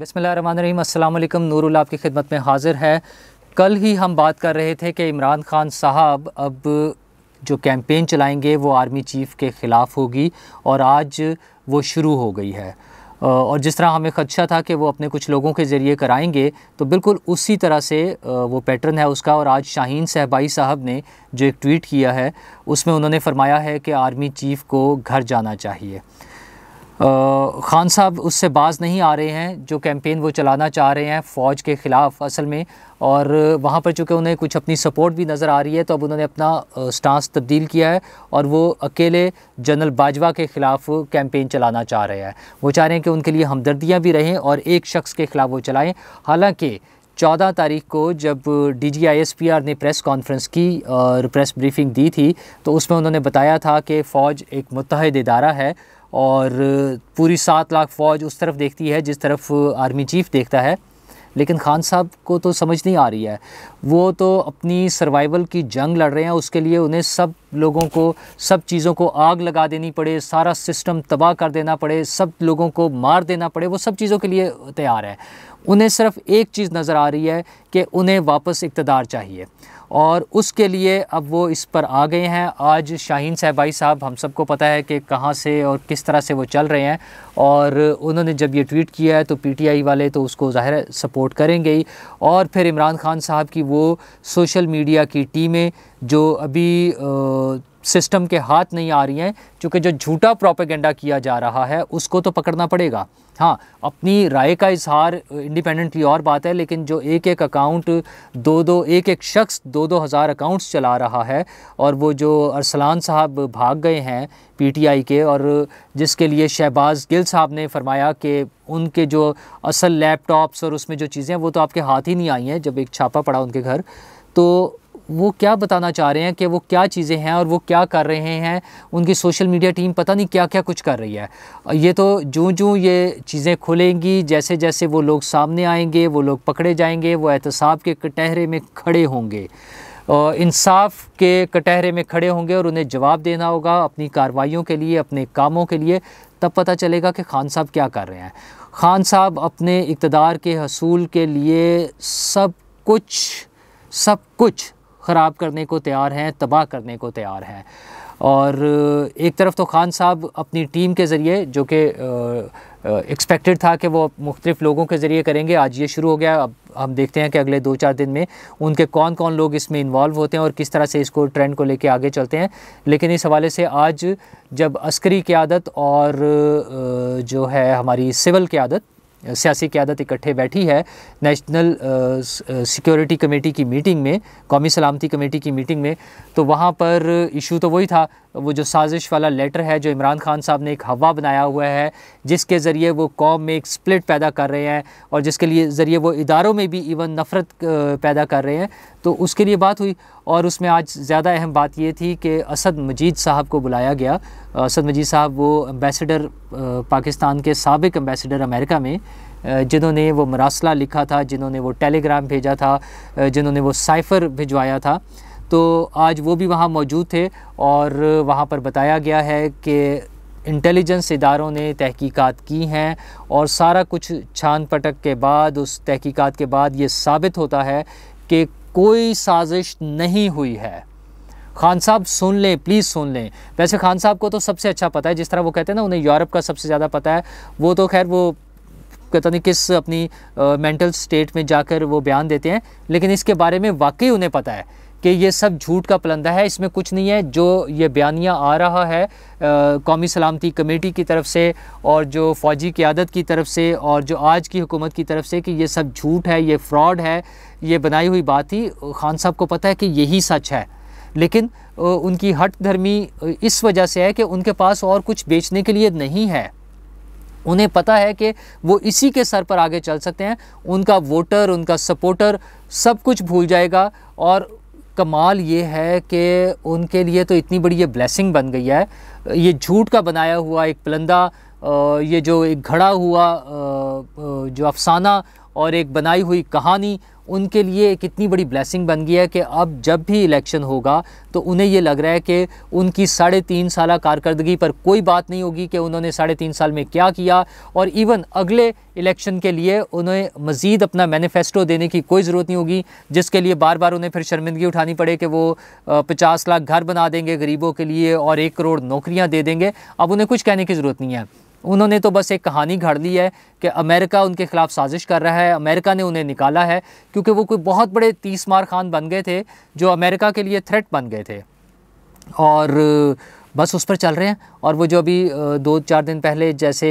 बसमीम अल्लाम नूरुल आपकी खिदमत में हाज़िर है कल ही हम बात कर रहे थे कि इमरान खान साहब अब जो कैंपेन चलाएंगे वो आर्मी चीफ़ के ख़िलाफ़ होगी और आज वो शुरू हो गई है और जिस तरह हमें खदशा था कि वो अपने कुछ लोगों के ज़रिए कराएंगे तो बिल्कुल उसी तरह से वो पैटर्न है उसका और आज शाहीन सहबाई साहब ने जो एक ट्वीट किया है उसमें उन्होंने फरमाया है कि आर्मी चीफ़ को घर जाना चाहिए खान साहब उससे बाज नहीं आ रहे हैं जो कैंपेन वो चलाना चाह रहे हैं फ़ौज के ख़िलाफ़ असल में और वहाँ पर चूँकि उन्हें कुछ अपनी सपोर्ट भी नज़र आ रही है तो अब उन्होंने अपना स्टांस तब्दील किया है और वो अकेले जनरल बाजवा के ख़िलाफ़ कैंपेन चलाना चाह रहे हैं वो चाह रहे हैं कि उनके लिए हमदर्दियाँ भी रहें और एक शख्स के ख़िलाफ़ वो चलाएँ हालाँकि चौदह तारीख को जब D G I S P R ने प्रेस कॉन्फ्रेंस की और प्रेस ब्रीफिंग दी थी तो उसमें उन्होंने बताया था कि फ़ौज एक मुतहद इदारा है और पूरी सात लाख फ़ौज उस तरफ देखती है जिस तरफ आर्मी चीफ देखता है लेकिन खान साहब को तो समझ नहीं आ रही है वो तो अपनी सर्वाइवल की जंग लड़ रहे हैं उसके लिए उन्हें सब लोगों को सब चीज़ों को आग लगा देनी पड़े सारा सिस्टम तबाह कर देना पड़े सब लोगों को मार देना पड़े वो सब चीज़ों के लिए तैयार है उन्हें सिर्फ़ एक चीज़ नज़र आ रही है कि उन्हें वापस इकतदार चाहिए और उसके लिए अब वो इस पर आ गए हैं आज शाहीन साहबाई साहब हम सबको पता है कि कहाँ से और किस तरह से वो चल रहे हैं और उन्होंने जब ये ट्वीट किया है तो पीटीआई वाले तो उसको ज़ाहिर सपोर्ट करेंगे ही और फिर इमरान खान साहब की वो सोशल मीडिया की टीमें जो अभी सिस्टम के हाथ नहीं आ रही हैं चूँकि जो झूठा प्रोपेगेंडा किया जा रहा है उसको तो पकड़ना पड़ेगा हाँ अपनी राय का इजहार इंडिपेंडेंटली और बात है लेकिन जो एक एक अकाउंट दो दो एक एक शख्स दो दो हज़ार अकाउंट्स चला रहा है और वो जो अरसलान साहब भाग गए हैं पीटीआई के और जिसके लिए शहबाज गिल साहब ने फरमाया कि उनके जो असल लैपटॉप्स और उसमें जो चीज़ें हैं वो तो आपके हाथ ही नहीं आई हैं जब एक छापा पड़ा उनके घर तो वो क्या बताना चाह रहे हैं कि वो क्या चीज़ें हैं और वो क्या कर रहे हैं उनकी सोशल मीडिया टीम पता नहीं क्या क्या कुछ कर रही है ये तो जूँ जो ये चीज़ें खुलेंगी जैसे जैसे वो लोग सामने आएंगे वो लोग पकड़े जाएंगे वो एहतसाब के कटहरे में खड़े होंगे इंसाफ के कटहरे में खड़े होंगे और उन्हें जवाब देना होगा अपनी कार्रवाइयों के लिए अपने कामों के लिए तब पता चलेगा कि खान साहब क्या कर रहे हैं खान साहब अपने इकतदार के हसूल के लिए सब कुछ सब कुछ ख़राब करने को तैयार हैं तबाह करने को तैयार हैं और एक तरफ तो खान साहब अपनी टीम के ज़रिए जो कि एक्सपेक्टेड था कि वो मुख्तफ लोगों के ज़रिए करेंगे आज ये शुरू हो गया अब हम देखते हैं कि अगले दो चार दिन में उनके कौन कौन लोग इसमें इन्वॉल्व होते हैं और किस तरह से इसको ट्रेंड को लेके आगे चलते हैं लेकिन इस हवाले से आज जब अस्करी क़्यादत और जो है हमारी सिविल क़्यादत सियासी क्यादत इकट्ठे बैठी है नेशनल सिक्योरिटी कमेटी की मीटिंग में कौमी सलामती कमेटी की मीटिंग में तो वहाँ पर इशू तो वही था वो जो साजिश वाला लेटर है जो इमरान खान साहब ने एक हवा बनाया हुआ है जिसके ज़रिए वो कौम में एक स्प्लिट पैदा कर रहे हैं और जिसके लिए ज़रिए वो इदारों में भी इवन नफ़रत पैदा कर रहे हैं तो उसके लिए बात हुई और उसमें आज ज़्यादा अहम बात ये थी कि असद मजीद साहब को बुलाया गया असद मजीद साहब वो एम्बेसडर पाकिस्तान के सबक एम्बेसडर अमेरिका में जिन्होंने वो मरासला लिखा था जिन्होंने वो टेलीग्राम भेजा था जिन्होंने वो साइफ़र भिजवाया था तो आज वो भी वहाँ मौजूद थे और वहाँ पर बताया गया है कि इंटेलिजेंस इदारों ने तहकीकात की हैं और सारा कुछ छान पटक के बाद उस तहकीकात के बाद ये साबित होता है कि कोई साजिश नहीं हुई है खान साहब सुन लें प्लीज़ सुन लें वैसे खान साहब को तो सबसे अच्छा पता है जिस तरह वो कहते हैं ना उन्हें यूरोप का सबसे ज़्यादा पता है वो तो खैर वो कहता नहीं किस अपनी मेंटल स्टेट में जाकर वो बयान देते हैं लेकिन इसके बारे में वाकई उन्हें पता है कि ये सब झूठ का पलंदा है इसमें कुछ नहीं है जो ये बयानिया आ रहा है कौमी सलामती कमेटी की तरफ से और जो फ़ौजी क़्यादत की तरफ से और जो आज की हुकूमत की तरफ से कि ये सब झूठ है ये फ्रॉड है ये बनाई हुई बात ही खान साहब को पता है कि यही सच है लेकिन उनकी हट धर्मी इस वजह से है कि उनके पास और कुछ बेचने के लिए नहीं है उन्हें पता है कि वो इसी के सर पर आगे चल सकते हैं उनका वोटर उनका सपोर्टर सब कुछ भूल जाएगा और कमाल ये है कि उनके लिए तो इतनी बड़ी ये ब्लेसिंग बन गई है ये झूठ का बनाया हुआ एक पलंदा ये जो एक घड़ा हुआ जो अफसाना और एक बनाई हुई कहानी उनके लिए एक इतनी बड़ी ब्लेसिंग बन गई है कि अब जब भी इलेक्शन होगा तो उन्हें ये लग रहा है कि उनकी साढ़े तीन साल कारकर्दगी पर कोई बात नहीं होगी कि उन्होंने साढ़े तीन साल में क्या किया और इवन अगले इलेक्शन के लिए उन्हें मज़ीद अपना मैनिफेस्टो देने की कोई ज़रूरत नहीं होगी जिसके लिए बार बार उन्हें फिर शर्मिंदगी उठानी पड़े कि वो पचास लाख घर बना देंगे गरीबों के लिए और एक करोड़ नौकरियाँ दे देंगे अब उन्हें कुछ कहने की ज़रूरत नहीं है उन्होंने तो बस एक कहानी घड़ ली है कि अमेरिका उनके ख़िलाफ़ साजिश कर रहा है अमेरिका ने उन्हें निकाला है क्योंकि वो कोई बहुत बड़े तीस मार खान बन गए थे जो अमेरिका के लिए थ्रेट बन गए थे और बस उस पर चल रहे हैं और वो जो अभी दो चार दिन पहले जैसे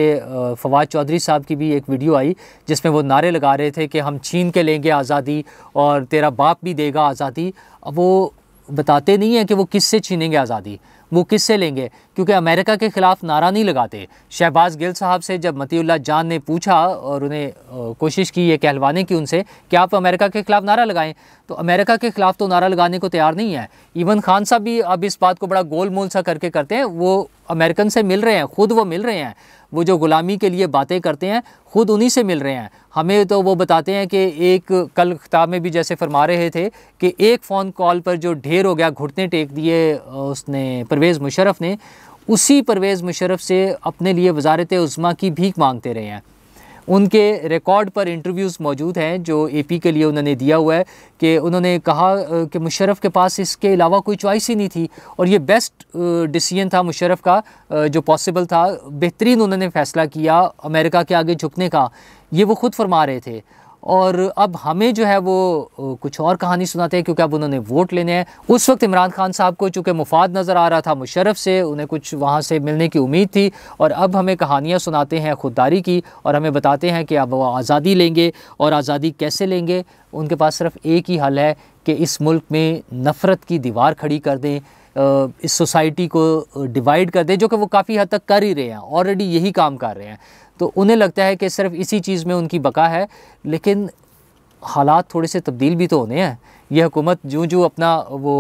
फवाद चौधरी साहब की भी एक वीडियो आई जिसमें वो नारे लगा रहे थे कि हम छीन के लेंगे आज़ादी और तेरा बाप भी देगा आज़ादी वो बताते नहीं हैं कि वो किससे छीनेंगे आज़ादी वो किससे लेंगे क्योंकि अमेरिका के ख़िलाफ़ नारा नहीं लगाते शहबाज गिल साहब से जब मतीउल्ला जान ने पूछा और उन्हें कोशिश की ये कहलवाने की उनसे कि आप अमेरिका के ख़िलाफ़ नारा लगाएं तो अमेरिका के ख़िलाफ़ तो नारा लगाने को तैयार नहीं है इवन खान साहब भी अब इस बात को बड़ा गोल मोल सा करके करते हैं वो अमेरिकन से मिल रहे हैं ख़ुद वो मिल रहे हैं वो जो ग़ुलामी के लिए बातें करते हैं ख़ुद उन्हीं से मिल रहे हैं हमें तो वो बताते हैं कि एक कल खिताब में भी जैसे फरमा रहे थे कि एक फ़ोन कॉल पर जो ढेर हो गया घुटने टेक दिए उसने परवेज़ मुशरफ ने उसी परवेज़ मुशरफ से अपने लिए वजारत उज़मा की भीख मांगते रहे हैं उनके रिकॉर्ड पर इंटरव्यूज़ मौजूद हैं जो ए पी के लिए उन्होंने दिया हुआ है कि उन्होंने कहा कि मुशरफ के पास इसके अलावा कोई चॉइस ही नहीं थी और ये बेस्ट डिसीजन था मुशरफ का जो पॉसिबल था बेहतरीन उन्होंने फ़ैसला किया अमेरिका के आगे झुकने का ये वो ख़ुद फरमा रहे थे और अब हमें जो है वो कुछ और कहानी सुनाते हैं क्योंकि अब उन्होंने वोट लेने हैं उस वक्त इमरान खान साहब को चूँकि मुफाद नज़र आ रहा था मुशरफ से उन्हें कुछ वहाँ से मिलने की उम्मीद थी और अब हमें कहानियाँ सुनाते हैं खुददारी की और हमें बताते हैं कि अब वो आज़ादी लेंगे और आज़ादी कैसे लेंगे उनके पास सिर्फ एक ही हल है कि इस मुल्क में नफ़रत की दीवार खड़ी कर दें इस सोसाइटी को डिवाइड कर दें जो कि वो काफ़ी हद तक कर ही रहे हैं ऑलरेडी यही काम कर रहे हैं तो उन्हें लगता है कि सिर्फ इसी चीज़ में उनकी बका है लेकिन हालात थोड़े से तब्दील भी तो होने हैं यह हुकूमत जो जो अपना वो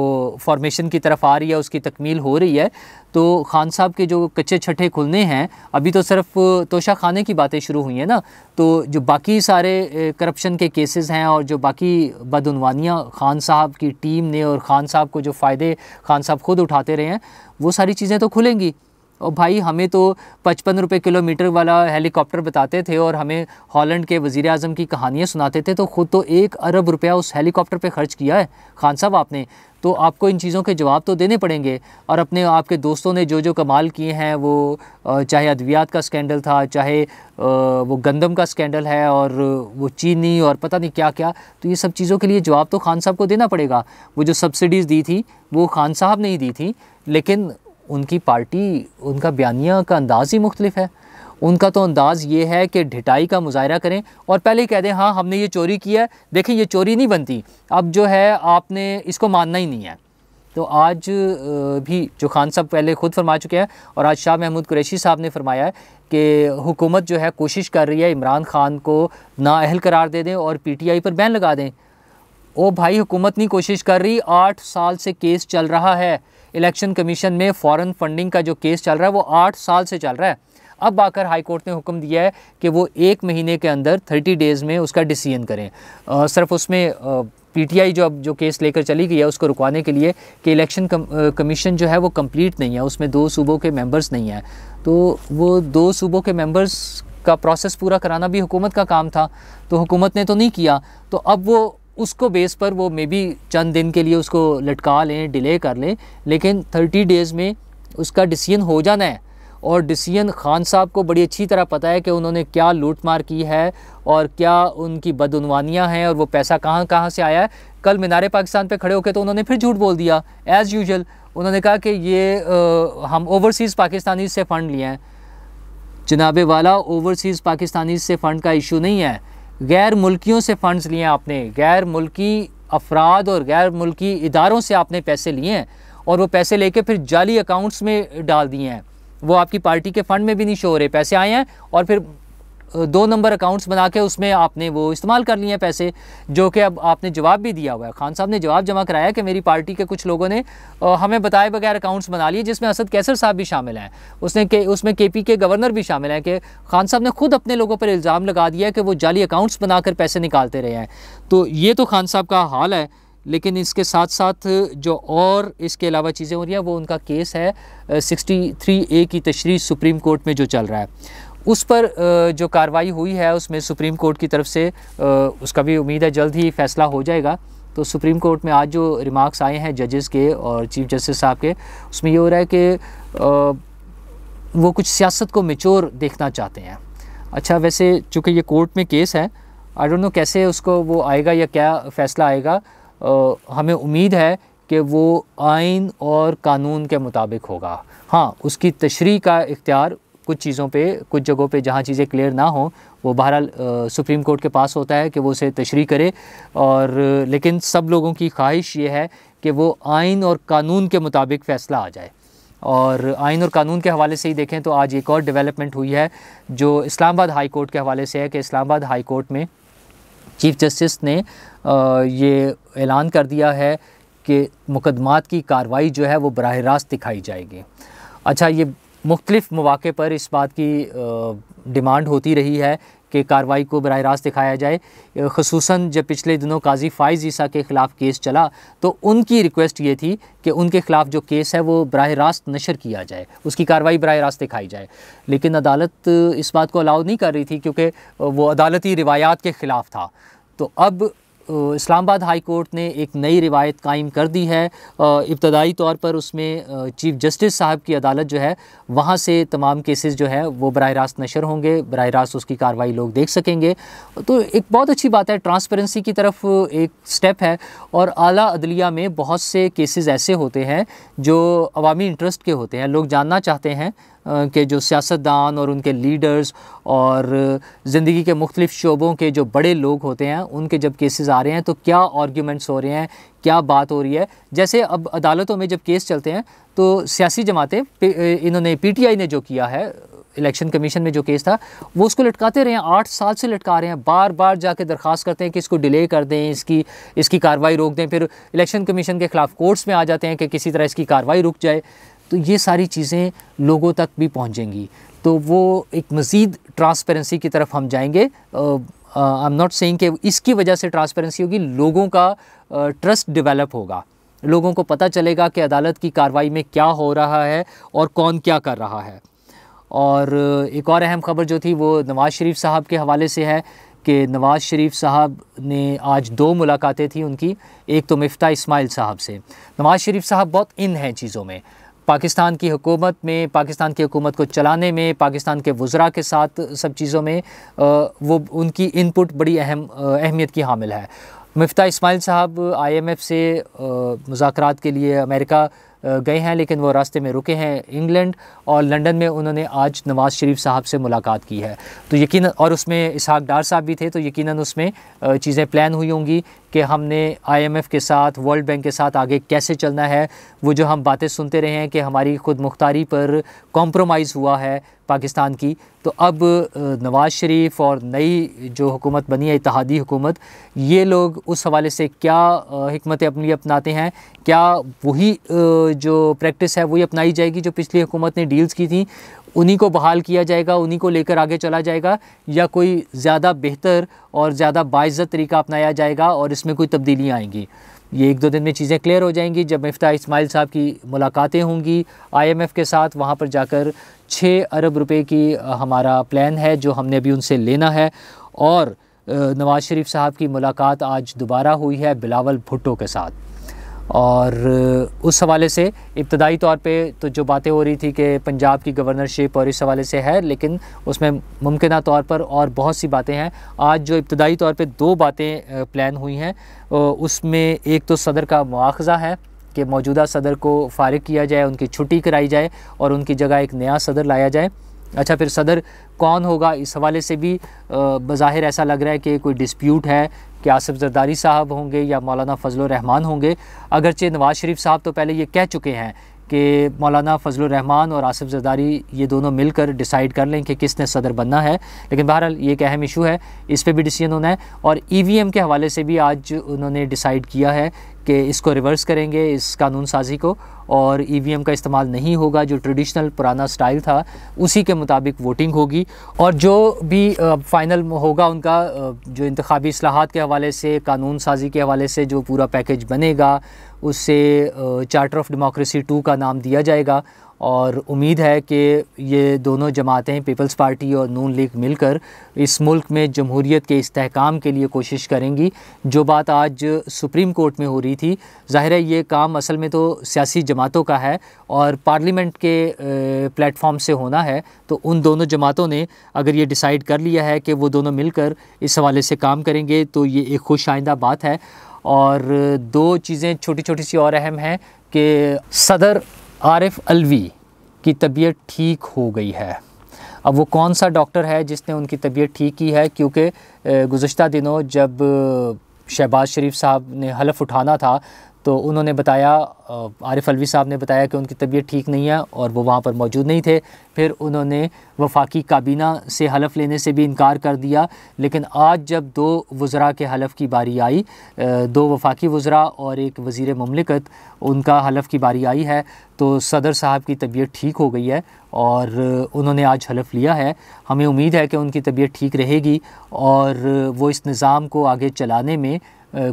फॉर्मेशन की तरफ आ रही है उसकी तकमील हो रही है तो खान साहब के जो कच्चे छठे खुलने हैं अभी तो सिर्फ तोशा खाने की बातें शुरू हुई हैं ना तो जो बाकी सारे करप्शन के केसेस हैं और जो बाकी बदनवानियाँ खान साहब की टीम ने और ख़ान साहब को जो फ़ायदे खान साहब खुद उठाते रहे हैं वो सारी चीज़ें तो खुलेंगी और भाई हमें तो पचपन रुपये किलोमीटर वाला हेलीकॉप्टर बताते थे और हमें हॉलैंड के वज़ी अजम की कहानियाँ सुनाते थे तो ख़ुद तो एक अरब रुपया उस हेलीकॉप्टर पर ख़र्च किया है खान साहब आपने तो आपको इन चीज़ों के जवाब तो देने पड़ेंगे और अपने आपके दोस्तों ने जो जो कमाल किए हैं वो चाहे अद्वियात का स्कैंडल था चाहे वो गंदम का स्कैंडल है और वो चीनी और पता नहीं क्या क्या तो ये सब चीज़ों के लिए जवाब तो खान साहब को देना पड़ेगा वो जो सब्सिडीज़ दी थी वो खान साहब ने ही दी थी लेकिन उनकी पार्टी उनका बयानिया का अंदाज़ ही मुख्तलिफ है उनका तो अंदाज़ ये है कि ढिटाई का मुजाहरा करें और पहले ही कह दें हाँ हमने ये चोरी किया है देखें ये चोरी नहीं बनती अब जो है आपने इसको मानना ही नहीं है तो आज भी जो खान साहब पहले खुद फरमा चुके हैं और आज शाह महमूद कुरैशी साहब ने फरमाया है कि हुकूमत जो है कोशिश कर रही है इमरान खान को नाअहल करार दे दें और पी टी आई पर बैन लगा दें ओ भाई हुकूमत नहीं कोशिश कर रही आठ साल से केस चल रहा है इलेक्शन कमीशन में फ़ॉरन फंडिंग का जो केस चल रहा है वो आठ साल से चल रहा है अब आकर हाई कोर्ट ने हुक्म दिया है कि वो एक महीने के अंदर थर्टी डेज़ में उसका डिसीजन करें आ, सिर्फ उसमें पीटीआई जो अब जो केस लेकर चली गई है उसको रुकवाने के लिए कि इलेक्शन कम, कमीशन जो है वो कंप्लीट नहीं है उसमें दो सूबों के मेंबर्स नहीं हैं तो वो दो सूबों के मेंबर्स का प्रोसेस पूरा कराना भी हुकूमत का काम था तो हुकूमत ने तो नहीं किया तो अब वो उसको बेस पर वो मे बी चंद दिन के लिए उसको लटका लें डिले कर लें लेकिन थर्टी डेज़ में उसका डिसीजन हो जाना है और डिसीजन खान साहब को बड़ी अच्छी तरह पता है कि उन्होंने क्या लूट मार की है और क्या उनकी बदनवानियाँ हैं और वो पैसा कहाँ कहाँ से आया है कल मीनारे पाकिस्तान पे खड़े होकर तो उन्होंने फिर झूठ बोल दिया एज़ यूजल उन्होंने कहा कि ये आ, हम ओवरसीज़ पाकिस्तानी से फ़ंड लिए हैं जनाबे वाला ओवरसीज़ पाकिस्तानी से फ़ंड का इशू नहीं है गैर मुल्कियों से फ़ंड्स लिए हैं आपने गैर मुल्की अफराद और गैर मुल्की इदारों से आपने पैसे लिए हैं और वो पैसे लेके फिर जाली अकाउंट्स में डाल दिए हैं वो आपकी पार्टी के फ़ंड में भी नहीं शो हो रहे पैसे आए हैं और फिर दो नंबर अकाउंट्स बना के उसमें आपने वो इस्तेमाल कर लिए पैसे जो कि अब आपने जवाब भी दिया हुआ है खान साहब ने जवाब जमा कराया कि मेरी पार्टी के कुछ लोगों ने हमें बताए बगैर अकाउंट्स बना लिए जिसमें असद कैसर साहब भी शामिल हैं उसने के उसमें के पी के गवर्नर भी शामिल हैं कि खान साहब ने खुद अपने लोगों पर इल्ज़ाम लगा दिया कि वो जाली अकाउंट्स बनाकर पैसे निकालते रहे हैं तो ये तो खान साहब का हाल है लेकिन इसके साथ साथ जो और इसके अलावा चीज़ें हो रही हैं वो उनका केस है सिक्सटी थ्री ए की तशरी सुप्रीम कोर्ट में जो चल रहा है उस पर जो कार्रवाई हुई है उसमें सुप्रीम कोर्ट की तरफ से उसका भी उम्मीद है जल्द ही फैसला हो जाएगा तो सुप्रीम कोर्ट में आज जो रिमार्क्स आए हैं जजेस के और चीफ जस्टिस साहब के उसमें ये हो रहा है कि वो कुछ सियासत को मेचोर देखना चाहते हैं अच्छा वैसे चूँकि ये कोर्ट में केस है आई डोंट नो कैसे उसको वो आएगा या क्या फ़ैसला आएगा आ, हमें उम्मीद है कि वो आइन और कानून के मुताबिक होगा हाँ उसकी तशरी का इख्तियार कुछ चीज़ों पे कुछ जगहों पे जहाँ चीज़ें क्लियर ना हो वो बहरहाल सुप्रीम कोर्ट के पास होता है कि वो उसे तशरी करे और लेकिन सब लोगों की ख्वाहिश ये है कि वो आइन और कानून के मुताबिक फ़ैसला आ जाए और आइन और कानून के हवाले से ही देखें तो आज एक और डेवलपमेंट हुई है जो इस्लामाबाद हाई कोर्ट के हवाले से है कि इस्लामाबाद हाई कोर्ट में चीफ़ जस्टिस ने ये ऐलान कर दिया है कि मुकदमात की कार्रवाई जो है वो बरह रास्त दिखाई जाएगी अच्छा ये मुख्तलिफ़ मौाक़े पर इस बात की डिमांड होती रही है कि कार्रवाई को बरह रास्त दिखाया जाए खसूस जब पिछले दिनों काजी फ़ाइज़ ईसा के ख़िलाफ़ केस चला तो उनकी रिक्वेस्ट ये थी कि उनके ख़िलाफ़ जो केस है वो बरह रास्त नशर किया जाए उसकी कार्रवाई बर रास्त दिखाई जाए लेकिन अदालत इस बात को अलाउ नहीं कर रही थी क्योंकि वो अदालती रिवायात के ख़िलाफ़ था तो अब इस्लामाबाद हाई कोर्ट ने एक नई रिवायत कायम कर दी है इब्तदाई तौर पर उसमें चीफ जस्टिस साहब की अदालत जो है वहाँ से तमाम केसेस जो है वो बरह रास्त नशर होंगे बरह रास्त उसकी कार्रवाई लोग देख सकेंगे तो एक बहुत अच्छी बात है ट्रांसपेरेंसी की तरफ एक स्टेप है और आला अदलिया में बहुत से केसेस ऐसे होते हैं जो अवामी इंटरेस्ट के होते हैं लोग जानना चाहते हैं के जो सियासतदान और उनके लीडर्स और ज़िंदगी के मुख्तलिफ़ शोबों के जो बड़े लोग होते हैं उनके जब केसेस आ रहे हैं तो क्या आर्ग्यूमेंट्स हो रहे हैं क्या बात हो रही है जैसे अब अदालतों में जब केस चलते हैं तो सियासी जमातें इन्होंने पीटीआई ने जो किया है इलेक्शन कमीशन में जो केस था वो उसको लटकाते रहे हैं आठ साल से लटका रहे हैं बार बार जाके दरख्वास्त करते हैं कि इसको डिले कर दें इसकी इसकी कार्रवाई रोक दें फिर इलेक्शन कमीशन के खिलाफ कोर्ट्स में आ जाते हैं कि किसी तरह इसकी कार्रवाई रुक जाए तो ये सारी चीज़ें लोगों तक भी पहुँचेंगी तो वो एक मज़ीद ट्रांसपेरेंसी की तरफ हम जाएंगे आई एम नॉट सेइंग कि इसकी वजह से ट्रांसपेरेंसी होगी लोगों का ट्रस्ट uh, डेवलप होगा लोगों को पता चलेगा कि अदालत की कार्रवाई में क्या हो रहा है और कौन क्या कर रहा है और एक और अहम खबर जो थी वो नवाज़ शरीफ साहब के हवाले से है कि नवाज़ शरीफ साहब ने आज दो मुलाकातें थी उनकी एक तो मफ्ता इस्माइल साहब से नवाज़ शरीफ साहब बहुत इन हैं चीज़ों में पाकिस्तान की हुकूमत में पाकिस्तान की हुकूमत को चलाने में पाकिस्तान के वज्रा के साथ सब चीज़ों में वो उनकी इनपुट बड़ी अहम अहमियत की हामिल है मफ्ता इस्माइल साहब आईएमएफ से मुजाकर के लिए अमेरिका गए हैं लेकिन वो रास्ते में रुके हैं इंग्लैंड और लंदन में उन्होंने आज नवाज़ शरीफ साहब से मुलाकात की है तो यकीन और उसमें इसहाक डार साहब भी थे तो यकीनन उसमें चीज़ें प्लान हुई होंगी कि हमने आईएमएफ के साथ वर्ल्ड बैंक के साथ आगे कैसे चलना है वो जो हम बातें सुनते रहे हैं कि हमारी खुद मुख्तारी पर कॉम्प्रोमाइज़ हुआ है पाकिस्तान की तो अब नवाज़ शरीफ और नई जो हुकूमत बनी है इतिहादी हुकूमत ये लोग उस हवाले से क्या हमत अपनी अपनाते हैं क्या वही जो प्रैक्टिस है वही अपनाई जाएगी जो पिछली हुकूमत ने डील्स की थी उन्हीं को बहाल किया जाएगा उन्हीं को लेकर आगे चला जाएगा या कोई ज़्यादा बेहतर और ज़्यादा बाइज़त तरीका अपनाया जाएगा और इसमें कोई तब्दीलियाँ आएंगी ये एक दो दिन में चीज़ें क्लियर हो जाएंगी जब मफ्ता इसमाइल साहब की मुलाकातें होंगी आईएमएफ के साथ वहाँ पर जाकर छः अरब रुपए की हमारा प्लान है जो हमने अभी उनसे लेना है और नवाज़ शरीफ साहब की मुलाकात आज दोबारा हुई है बिलावल भुट्टो के साथ और उस हवाले से इब्तदाई तौर पे तो जो बातें हो रही थी कि पंजाब की गवर्नरशिप और इस हवाले से है लेकिन उसमें मुमकिन तौर पर और बहुत सी बातें हैं आज जो इब्तदाई तौर पे दो बातें प्लान हुई हैं उसमें एक तो सदर का मुआवजा है कि मौजूदा सदर को फ़ारिग किया जाए उनकी छुट्टी कराई जाए और उनकी जगह एक नया सदर लाया जाए अच्छा फिर सदर कौन होगा इस हवाले से भी बज़ाहिर ऐसा लग रहा है कि कोई डिस्प्यूट है कि आसफ़ जरदारी साहब होंगे या मौलाना फजल रहमान होंगे अगरचे नवाज़ शरीफ साहब तो पहले ये कह चुके हैं कि मौलाना फजल रहमान और आसफ़ जदारी ये दोनों मिलकर डिसाइड कर लें कि किसने सदर बनना है लेकिन बहरहाल ये एक अहम इशू है इस पर भी डिसीजन होना है और ई वी एम के हवाले से भी आज उन्होंने डिसाइड किया है कि इसको रिवर्स करेंगे इस कानून साजी को और ई वी एम का इस्तेमाल नहीं होगा जो ट्रेडिशनल पुराना स्टाइल था उसी के मुताबिक वोटिंग होगी और जो भी फ़ाइनल होगा उनका जो इंतबी असलाहत के हवाले से कानून साजी के हवाले से जो पूरा पैकेज बनेगा उससे चार्टर ऑफ़ डेमोक्रेसी टू का नाम दिया जाएगा और उम्मीद है कि ये दोनों जमातें पीपल्स पार्टी और नून लीग मिलकर इस मुल्क में जमहूरीत के इसकाम के लिए कोशिश करेंगी जो बात आज सुप्रीम कोर्ट में हो रही थी ज़ाहिर है ये काम असल में तो सियासी जमातों का है और पार्लियामेंट के प्लेटफॉर्म से होना है तो उन दोनों जमातों ने अगर ये डिसाइड कर लिया है कि वो दोनों मिलकर इस हवाले से काम करेंगे तो ये एक खुश आइंदा बात है और दो चीज़ें छोटी छोटी सी और अहम हैं कि सदर आरिफ अलवी की तबीयत ठीक हो गई है अब वो कौन सा डॉक्टर है जिसने उनकी तबीयत ठीक की है क्योंकि गुज्त दिनों जब शहबाज शरीफ साहब ने हलफ उठाना था तो उन्होंने बताया आरिफ अलवी साहब ने बताया कि उनकी तबीयत ठीक नहीं है और वो वहाँ पर मौजूद नहीं थे फिर उन्होंने वफाकी काबीना से हलफ लेने से भी इनकार कर दिया लेकिन आज जब दो वज़रा के हलफ की बारी आई दो वफाकी वज़रा और एक वज़ी ममलिकत उनका हलफ की बारी आई है तो सदर साहब की तबीयत ठीक हो गई है और उन्होंने आज हलफ लिया है हमें उम्मीद है कि उनकी तबीयत ठीक रहेगी और वो इस निज़ाम को आगे चलाने में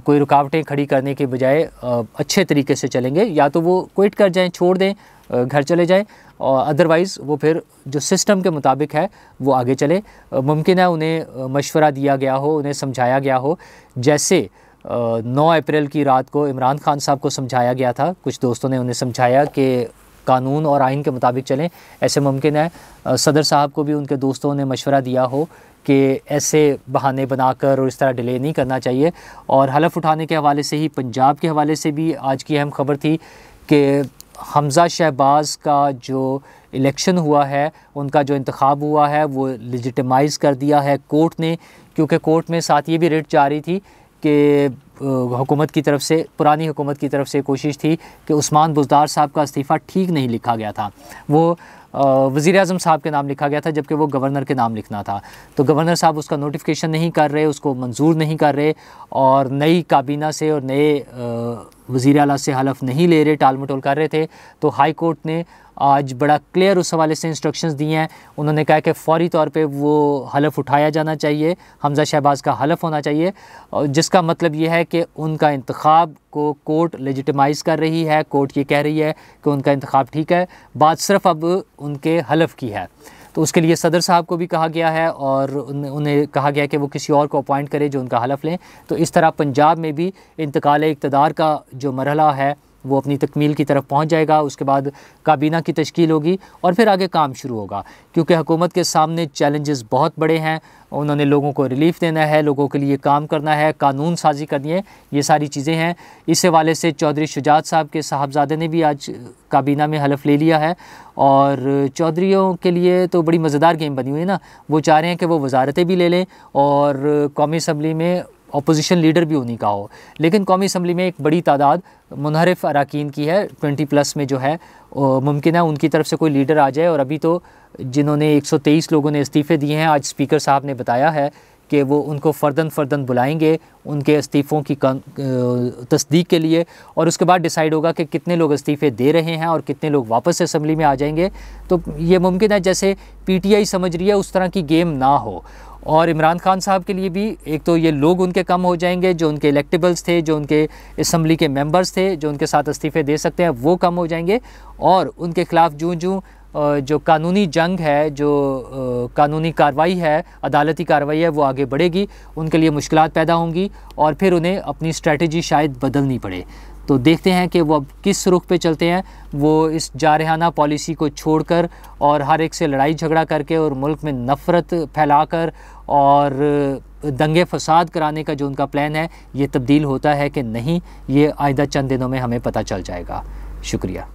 कोई रुकावटें खड़ी करने के बजाय अच्छे तरीके से चलेंगे या तो वो क्विट कर जाएं छोड़ दें घर चले जाएं और अदरवाइज़ वो फिर जो सिस्टम के मुताबिक है वो आगे चले मुमकिन है उन्हें मशवरा दिया गया हो उन्हें समझाया गया हो जैसे नौ अप्रैल की रात को इमरान खान साहब को समझाया गया था कुछ दोस्तों ने उन्हें समझाया कि कानून और आइन के मुताबिक चलें ऐसे मुमकिन है सदर साहब को भी उनके दोस्तों ने मशवरा दिया हो कि ऐसे बहाने बनाकर और इस तरह डिले नहीं करना चाहिए और हलफ उठाने के हवाले से ही पंजाब के हवाले से भी आज की अहम खबर थी कि हमज़ा शहबाज का जो इलेक्शन हुआ है उनका जो इंतखब हुआ है वो लजिटमाइज़ कर दिया है कोर्ट ने क्योंकि कोर्ट में साथ ये भी रेट रही थी कि हुकूमत की तरफ से पुरानी हुकूमत की तरफ से कोशिश थी कि उस्मान बुजदार साहब का इस्तीफ़ा ठीक नहीं लिखा गया था वो वज़ी अजम साहब के नाम लिखा गया था जबकि वो गवर्नर के नाम लिखना था तो गवर्नर साहब उसका नोटिफिकेशन नहीं कर रहे उसको मंजूर नहीं कर रहे और नई काबीना से और नए वज़ी अला से हलफ नहीं ले रहे टाल मटोल कर रहे थे तो हाई कोर्ट ने आज बड़ा क्लियर उस हवाले से इंस्ट्रक्शंस दिए हैं उन्होंने कहा कि फ़ौरी तौर पे वो हलफ उठाया जाना चाहिए हमज़ा शहबाज का हलफ होना चाहिए जिसका मतलब ये है कि उनका इंतखब को कोर्ट लेजिटमाइज़ कर रही है कोर्ट ये कह रही है कि उनका इंतखब ठीक है बात सिर्फ अब उनके हलफ की है तो उसके लिए सदर साहब को भी कहा गया है और उन्हें कहा गया कि वो किसी और को अपॉइंट करें जो उनका हलफ लें तो इस तरह पंजाब में भी इंतकाल इकतदार का जो मरहला है वो अपनी तकमील की तरफ पहुंच जाएगा उसके बाद काबीना की तश्कील होगी और फिर आगे काम शुरू होगा क्योंकि हुकूमत के सामने चैलेंजेस बहुत बड़े हैं उन्होंने लोगों को रिलीफ देना है लोगों के लिए काम करना है कानून साजी करनी है ये सारी चीज़ें हैं इस हवाले से चौधरी शुजात साहब के साहबजादे ने भी आज काबीना में हलफ ले लिया है और चौधरीों के लिए तो बड़ी मज़ेदार गेम बनी हुई है ना वो चाह रहे हैं कि वो वजारतें भी ले लें और कौमी असम्बली में अपोजिशन लीडर भी उन्हीं का हो लेकिन कौमी असम्बली में एक बड़ी तादाद मुनहरफ अरकान की है ट्वेंटी प्लस में जो है मुमकिन है उनकी तरफ से कोई लीडर आ जाए और अभी तो जिन्होंने एक सौ तेईस लोगों ने इस्तीफ़े दिए हैं आज स्पीकर साहब ने बताया है कि वो उनको फ़र्दन फ़र्दन बुलाएंगे उनके इस्तीफ़ों की तस्दीक के लिए और उसके बाद डिसाइड होगा कि कितने लोग इस्तीफ़े दे रहे हैं और कितने लोग वापस असम्बली में आ जाएंगे तो ये मुमकिन है जैसे पीटीआई समझ रही है उस तरह की गेम ना हो और इमरान खान साहब के लिए भी एक तो ये लोग उनके कम हो जाएंगे जो उनके इलेक्टेबल्स थे जो उनके इसम्बली के मेंबर्स थे जो उनके साथ इस्तीफ़े दे सकते हैं वो कम हो जाएंगे और उनके ख़िलाफ़ जूँ जूँ जो कानूनी जंग है जो कानूनी कार्रवाई है अदालती कार्रवाई है वो आगे बढ़ेगी उनके लिए मुश्किल पैदा होंगी और फिर उन्हें अपनी स्ट्रेटजी शायद बदलनी पड़े तो देखते हैं कि वो अब किस रुख पे चलते हैं वो इस जारहाना पॉलिसी को छोड़कर और हर एक से लड़ाई झगड़ा करके और मुल्क में नफ़रत फैलाकर और दंगे फसाद कराने का जो उनका प्लान है ये तब्दील होता है कि नहीं ये आइंदा चंद दिनों में हमें पता चल जाएगा शुक्रिया